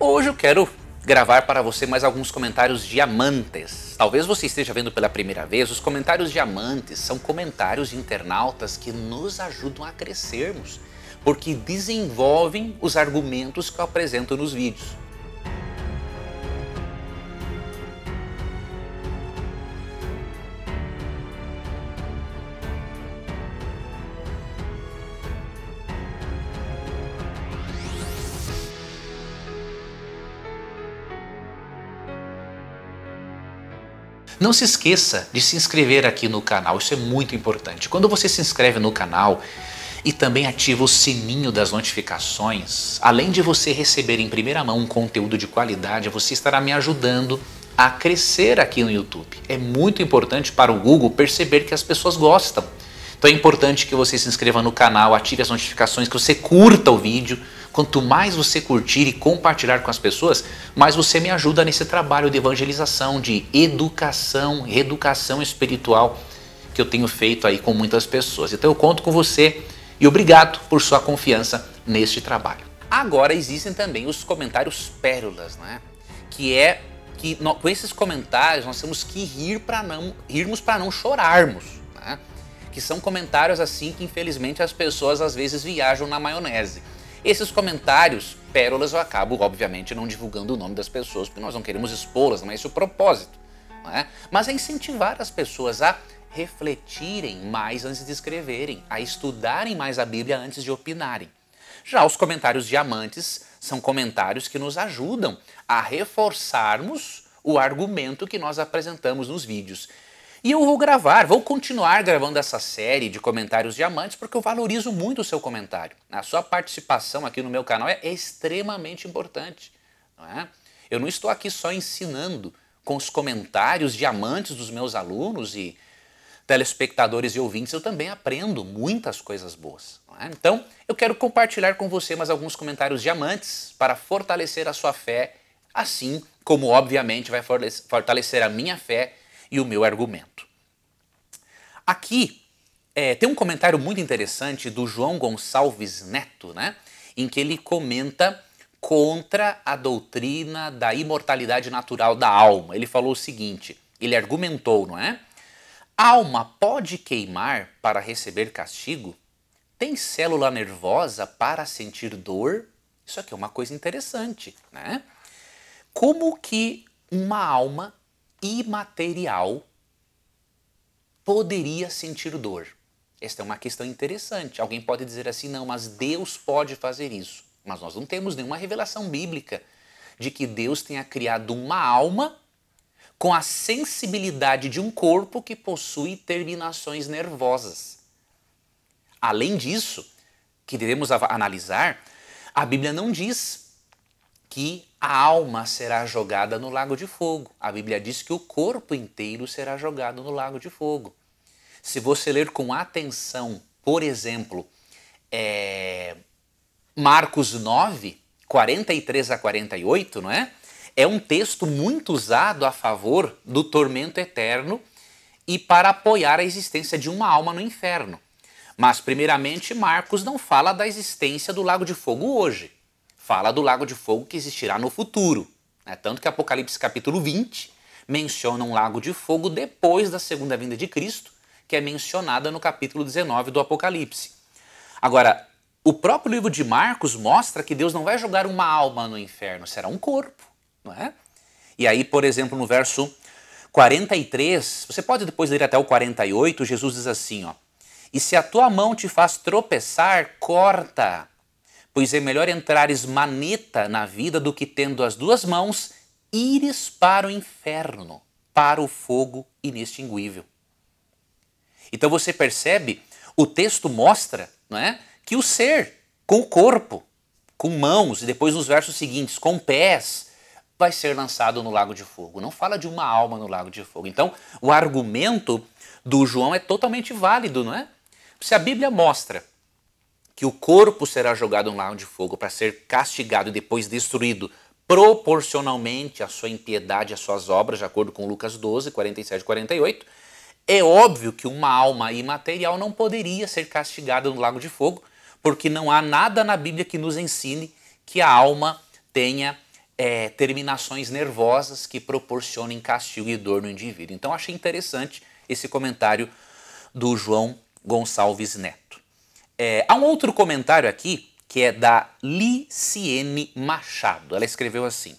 Hoje eu quero gravar para você mais alguns comentários diamantes. Talvez você esteja vendo pela primeira vez, os comentários diamantes são comentários de internautas que nos ajudam a crescermos, porque desenvolvem os argumentos que eu apresento nos vídeos. Não se esqueça de se inscrever aqui no canal, isso é muito importante. Quando você se inscreve no canal e também ativa o sininho das notificações, além de você receber em primeira mão um conteúdo de qualidade, você estará me ajudando a crescer aqui no YouTube. É muito importante para o Google perceber que as pessoas gostam. Então é importante que você se inscreva no canal, ative as notificações, que você curta o vídeo, Quanto mais você curtir e compartilhar com as pessoas, mais você me ajuda nesse trabalho de evangelização, de educação, reeducação espiritual que eu tenho feito aí com muitas pessoas. Então eu conto com você e obrigado por sua confiança neste trabalho. Agora existem também os comentários pérolas, né? Que é que nós, com esses comentários nós temos que rir para não irmos para não chorarmos, né? Que são comentários assim que infelizmente as pessoas às vezes viajam na maionese. Esses comentários, pérolas, eu acabo, obviamente, não divulgando o nome das pessoas, porque nós não queremos expô-las, não é esse o propósito. É? Mas é incentivar as pessoas a refletirem mais antes de escreverem, a estudarem mais a Bíblia antes de opinarem. Já os comentários diamantes são comentários que nos ajudam a reforçarmos o argumento que nós apresentamos nos vídeos. E eu vou gravar, vou continuar gravando essa série de comentários diamantes porque eu valorizo muito o seu comentário. A sua participação aqui no meu canal é, extremamente importante. Não é? Eu não estou aqui só ensinando com os comentários diamantes dos meus alunos e telespectadores e ouvintes, eu também aprendo muitas coisas boas. É? Então, eu quero compartilhar com você mais alguns comentários diamantes para fortalecer a sua fé, assim como, obviamente, vai fortalecer a minha fé e o meu argumento. Aqui é, tem um comentário muito interessante do João Gonçalves Neto, né? Em que ele comenta contra a doutrina da imortalidade natural da alma. Ele falou o seguinte: ele argumentou, não é? Alma pode queimar para receber castigo? Tem célula nervosa para sentir dor? Isso aqui é uma coisa interessante, né? Como que uma alma imaterial poderia sentir dor. Esta é uma questão interessante. Alguém pode dizer assim: não, mas Deus pode fazer isso. Mas nós não temos nenhuma revelação bíblica de que Deus tenha criado uma alma com a sensibilidade de um corpo que possui terminações nervosas. Além disso, que devemos analisar, a Bíblia não diz que a alma será jogada no lago de fogo. A Bíblia diz que o corpo inteiro será jogado no lago de fogo. Se você ler com atenção, por exemplo, é... Marcos 9, 43 a 48, não é? É um texto muito usado a favor do tormento eterno e para apoiar a existência de uma alma no inferno. Mas, primeiramente, Marcos não fala da existência do lago de fogo hoje fala do lago de fogo que existirá no futuro. Né? Tanto que Apocalipse capítulo 20 menciona um lago de fogo depois da segunda vinda de Cristo, que é mencionada no capítulo 19 do Apocalipse. Agora, o próprio livro de Marcos mostra que Deus não vai jogar uma alma no inferno, será um corpo, não é? E aí, por exemplo, no verso 43, você pode depois ler até o 48, Jesus diz assim, ó: "E se a tua mão te faz tropeçar, corta. Pois é melhor entrares maneta na vida do que tendo as duas mãos ires para o inferno, para o fogo inextinguível. Então você percebe, o texto mostra não é, que o ser, com o corpo, com mãos, e depois nos versos seguintes, com pés, vai ser lançado no lago de fogo. Não fala de uma alma no lago de fogo. Então, o argumento do João é totalmente válido, não é? Se a Bíblia mostra que o corpo será jogado no lago de fogo para ser castigado e depois destruído proporcionalmente à sua impiedade, às suas obras, de acordo com Lucas 12, 47 e 48, é óbvio que uma alma imaterial não poderia ser castigada no lago de fogo, porque não há nada na Bíblia que nos ensine que a alma tenha é, terminações nervosas que proporcionem castigo e dor no indivíduo. Então achei interessante esse comentário do João Gonçalves Neto. É, há um outro comentário aqui que é da Liciene Machado. Ela escreveu assim: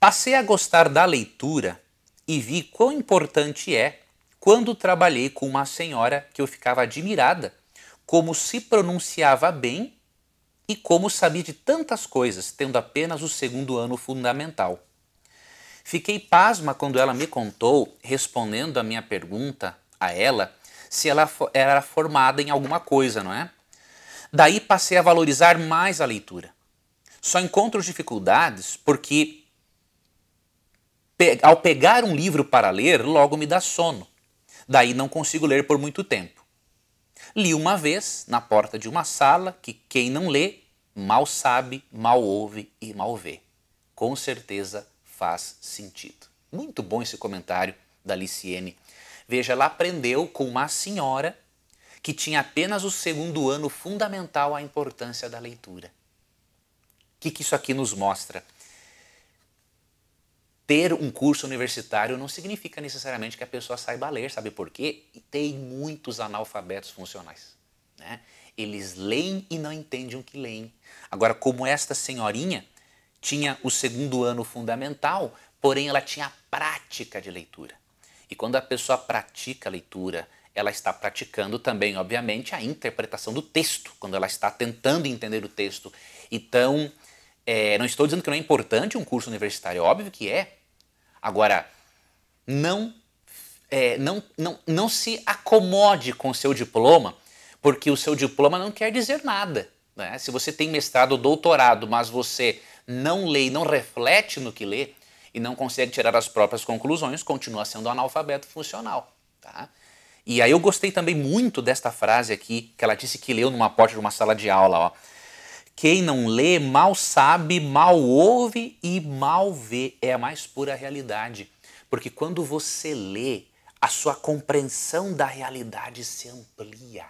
Passei a gostar da leitura e vi quão importante é quando trabalhei com uma senhora que eu ficava admirada, como se pronunciava bem e como sabia de tantas coisas, tendo apenas o segundo ano fundamental. Fiquei pasma quando ela me contou, respondendo a minha pergunta a ela, se ela era formada em alguma coisa, não é? Daí passei a valorizar mais a leitura. Só encontro dificuldades porque ao pegar um livro para ler, logo me dá sono. Daí não consigo ler por muito tempo. Li uma vez na porta de uma sala que quem não lê mal sabe, mal ouve e mal vê. Com certeza faz sentido. Muito bom esse comentário da Liciene Veja, ela aprendeu com uma senhora que tinha apenas o segundo ano fundamental a importância da leitura. O que, que isso aqui nos mostra? Ter um curso universitário não significa necessariamente que a pessoa saiba ler, sabe por quê? E tem muitos analfabetos funcionais. Né? Eles leem e não entendem o que leem. Agora, como esta senhorinha tinha o segundo ano fundamental, porém ela tinha a prática de leitura. E quando a pessoa pratica a leitura, ela está praticando também, obviamente, a interpretação do texto, quando ela está tentando entender o texto. Então, é, não estou dizendo que não é importante um curso universitário, é óbvio que é. Agora, não, é, não, não, não se acomode com o seu diploma, porque o seu diploma não quer dizer nada. Né? Se você tem mestrado ou doutorado, mas você não lê e não reflete no que lê, e não consegue tirar as próprias conclusões, continua sendo analfabeto funcional. Tá? E aí eu gostei também muito desta frase aqui, que ela disse que leu numa porta de uma sala de aula. Ó. Quem não lê mal sabe, mal ouve e mal vê. É a mais pura realidade. Porque quando você lê, a sua compreensão da realidade se amplia.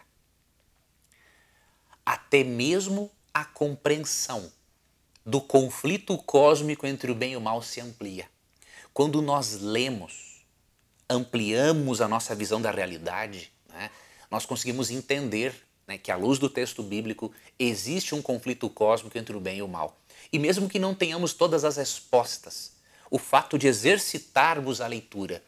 Até mesmo a compreensão do conflito cósmico entre o bem e o mal se amplia. Quando nós lemos, ampliamos a nossa visão da realidade, né? nós conseguimos entender né, que, à luz do texto bíblico, existe um conflito cósmico entre o bem e o mal. E mesmo que não tenhamos todas as respostas, o fato de exercitarmos a leitura,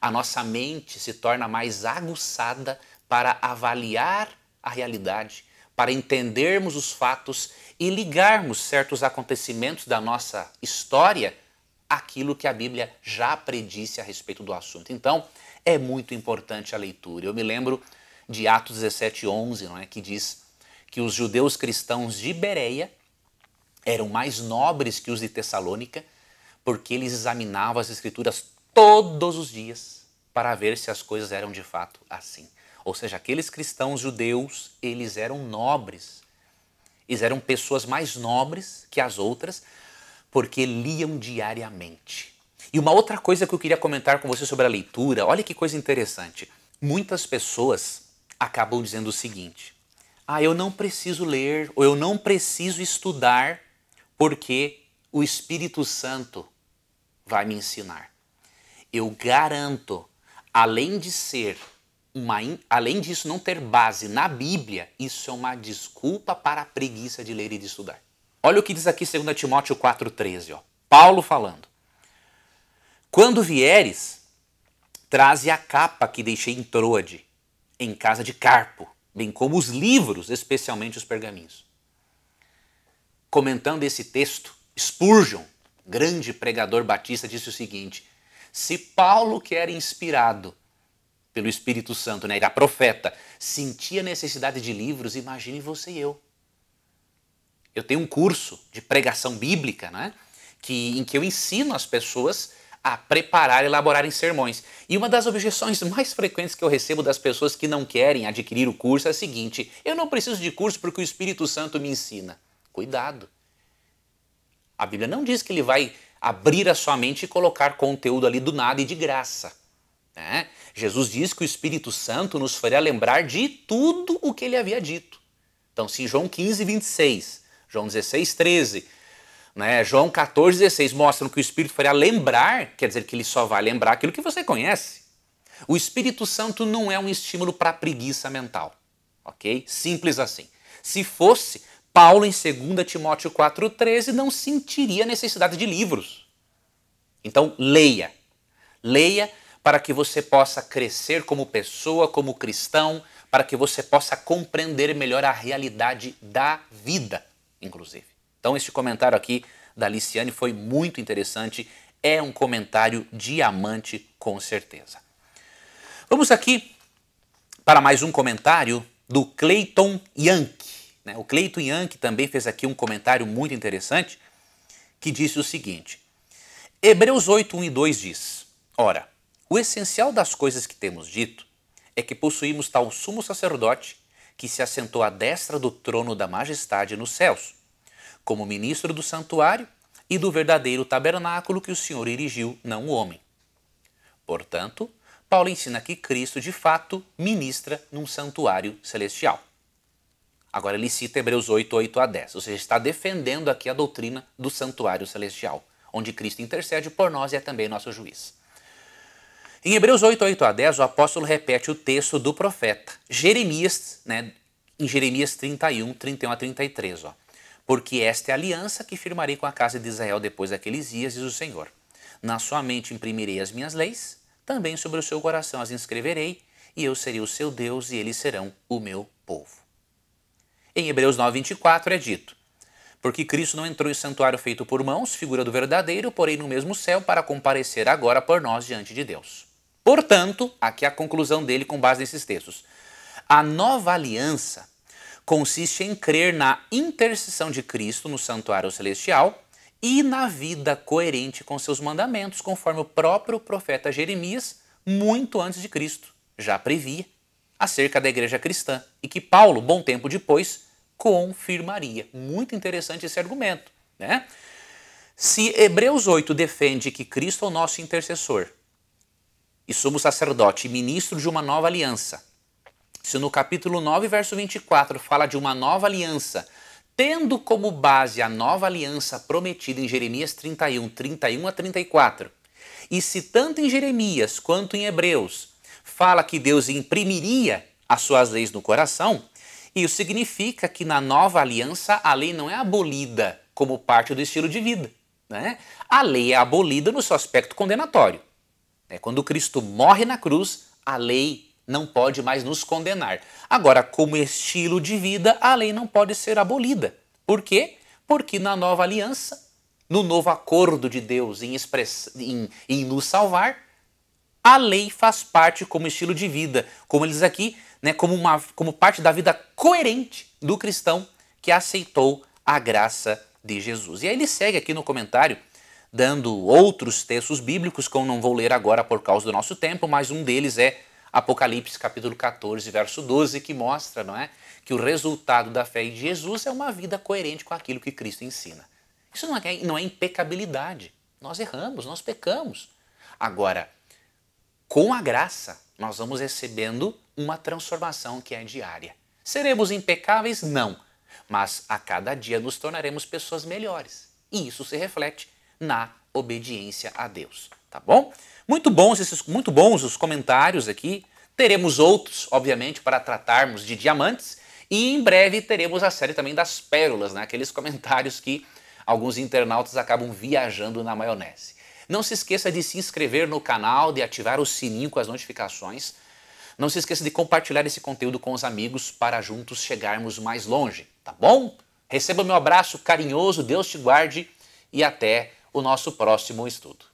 a nossa mente se torna mais aguçada para avaliar a realidade, para entendermos os fatos e ligarmos certos acontecimentos da nossa história àquilo que a Bíblia já predisse a respeito do assunto. Então, é muito importante a leitura. Eu me lembro de Atos 17, 11, não é? que diz que os judeus cristãos de Bereia eram mais nobres que os de Tessalônica, porque eles examinavam as escrituras todos os dias para ver se as coisas eram de fato assim. Ou seja, aqueles cristãos judeus, eles eram nobres, eles eram pessoas mais nobres que as outras, porque liam diariamente. E uma outra coisa que eu queria comentar com você sobre a leitura, olha que coisa interessante. Muitas pessoas acabam dizendo o seguinte: ah, eu não preciso ler, ou eu não preciso estudar, porque o Espírito Santo vai me ensinar. Eu garanto, além de ser uma, além disso não ter base na Bíblia, isso é uma desculpa para a preguiça de ler e de estudar. Olha o que diz aqui 2 Timóteo 4,13, Paulo falando. Quando vieres, traze a capa que deixei em Troade, em casa de Carpo, bem como os livros, especialmente os pergaminhos. Comentando esse texto, Spurgeon, grande pregador batista, disse o seguinte: se Paulo, que era inspirado, pelo Espírito Santo, né? Era é profeta, sentia necessidade de livros, imagine você e eu. Eu tenho um curso de pregação bíblica, né? Que, em que eu ensino as pessoas a preparar e elaborarem sermões. E uma das objeções mais frequentes que eu recebo das pessoas que não querem adquirir o curso é a seguinte: eu não preciso de curso porque o Espírito Santo me ensina. Cuidado. A Bíblia não diz que ele vai abrir a sua mente e colocar conteúdo ali do nada e de graça. Né? Jesus diz que o Espírito Santo nos faria lembrar de tudo o que ele havia dito. Então, se João 15, 26, João 16, 13, né? João 14, 16 mostram que o Espírito faria lembrar, quer dizer que ele só vai lembrar aquilo que você conhece. O Espírito Santo não é um estímulo para preguiça mental, ok? Simples assim. Se fosse, Paulo em 2 Timóteo 4,13 não sentiria necessidade de livros. Então, leia. Leia para que você possa crescer como pessoa, como cristão, para que você possa compreender melhor a realidade da vida, inclusive. Então, esse comentário aqui da Liciane foi muito interessante. É um comentário diamante, com certeza. Vamos aqui para mais um comentário do Clayton Yankee. Né? O Clayton Yankee também fez aqui um comentário muito interessante que disse o seguinte: Hebreus 8, 1 e 2 diz: Ora, o essencial das coisas que temos dito é que possuímos tal sumo sacerdote que se assentou à destra do trono da majestade nos céus, como ministro do santuário e do verdadeiro tabernáculo que o Senhor erigiu, não o homem. Portanto, Paulo ensina que Cristo, de fato, ministra num santuário celestial. Agora ele cita Hebreus 8, 8 a 10, ou seja, está defendendo aqui a doutrina do santuário celestial, onde Cristo intercede por nós e é também nosso juiz. Em Hebreus 8, 8 a 10, o apóstolo repete o texto do profeta Jeremias, né, em Jeremias 31, 31 a 33. Ó. Porque esta é a aliança que firmarei com a casa de Israel depois daqueles dias, diz o Senhor. Na sua mente imprimirei as minhas leis, também sobre o seu coração as inscreverei, e eu serei o seu Deus e eles serão o meu povo. Em Hebreus 9, 24 é dito: Porque Cristo não entrou em santuário feito por mãos, figura do verdadeiro, porém no mesmo céu, para comparecer agora por nós diante de Deus. Portanto, aqui é a conclusão dele com base nesses textos. A nova aliança consiste em crer na intercessão de Cristo no santuário celestial e na vida coerente com seus mandamentos, conforme o próprio profeta Jeremias, muito antes de Cristo, já previa acerca da igreja cristã e que Paulo, bom tempo depois, confirmaria. Muito interessante esse argumento, né? Se Hebreus 8 defende que Cristo é o nosso intercessor e sumo sacerdote e ministro de uma nova aliança. Se no capítulo 9, verso 24, fala de uma nova aliança, tendo como base a nova aliança prometida em Jeremias 31, 31 a 34, e se tanto em Jeremias quanto em Hebreus fala que Deus imprimiria as suas leis no coração, isso significa que na nova aliança a lei não é abolida como parte do estilo de vida. Né? A lei é abolida no seu aspecto condenatório. É, quando Cristo morre na cruz, a lei não pode mais nos condenar. Agora, como estilo de vida, a lei não pode ser abolida. Por quê? Porque na nova aliança, no novo acordo de Deus em, express... em, em nos salvar, a lei faz parte como estilo de vida, como eles aqui, né, como, uma, como parte da vida coerente do cristão que aceitou a graça de Jesus. E aí ele segue aqui no comentário dando outros textos bíblicos que eu não vou ler agora por causa do nosso tempo, mas um deles é Apocalipse capítulo 14, verso 12, que mostra, não é, que o resultado da fé em Jesus é uma vida coerente com aquilo que Cristo ensina. Isso não é, é, não é impecabilidade. Nós erramos, nós pecamos. Agora, com a graça, nós vamos recebendo uma transformação que é diária. Seremos impecáveis? Não. Mas a cada dia nos tornaremos pessoas melhores. E isso se reflete na obediência a Deus, tá bom? Muito bons esses, muito bons os comentários aqui. Teremos outros, obviamente, para tratarmos de diamantes e em breve teremos a série também das pérolas, né? aqueles comentários que alguns internautas acabam viajando na maionese. Não se esqueça de se inscrever no canal, de ativar o sininho com as notificações. Não se esqueça de compartilhar esse conteúdo com os amigos para juntos chegarmos mais longe, tá bom? Receba meu abraço carinhoso, Deus te guarde e até o nosso próximo estudo.